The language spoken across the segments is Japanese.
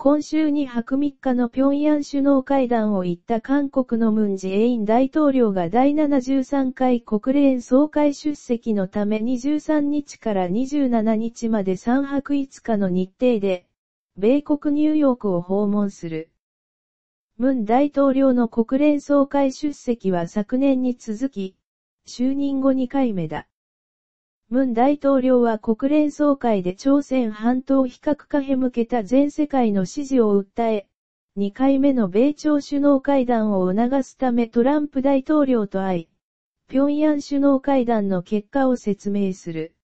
今週に泊3日の平壌首脳会談を行った韓国のムンジェイン大統領が第73回国連総会出席のため23日から27日まで3泊5日の日程で、米国ニューヨークを訪問する。ムン大統領の国連総会出席は昨年に続き、就任後2回目だ。文大統領は国連総会で朝鮮半島非核化へ向けた全世界の支持を訴え、2回目の米朝首脳会談を促すためトランプ大統領と会い、平壌首脳会談の結果を説明する。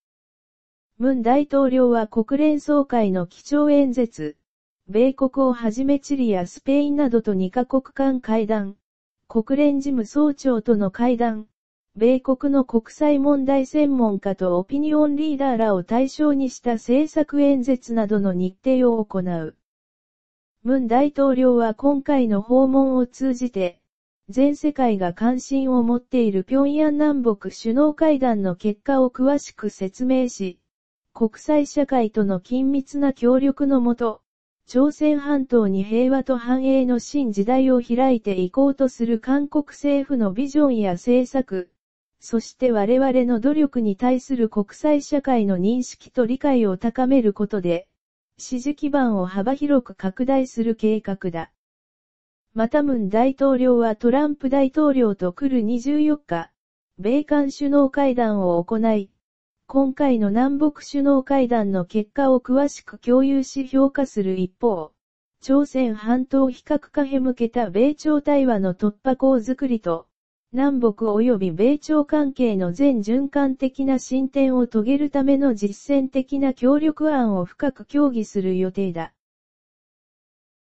文大統領は国連総会の基調演説、米国をはじめチリやスペインなどと2カ国間会談、国連事務総長との会談、米国の国際問題専門家とオピニオンリーダーらを対象にした政策演説などの日程を行う。文大統領は今回の訪問を通じて、全世界が関心を持っている平壌南北首脳会談の結果を詳しく説明し、国際社会との緊密な協力のもと、朝鮮半島に平和と繁栄の新時代を開いていこうとする韓国政府のビジョンや政策、そして我々の努力に対する国際社会の認識と理解を高めることで、支持基盤を幅広く拡大する計画だ。またムン大統領はトランプ大統領と来る24日、米韓首脳会談を行い、今回の南北首脳会談の結果を詳しく共有し評価する一方、朝鮮半島非核化へ向けた米朝対話の突破口づくりと、南北及び米朝関係の全循環的な進展を遂げるための実践的な協力案を深く協議する予定だ。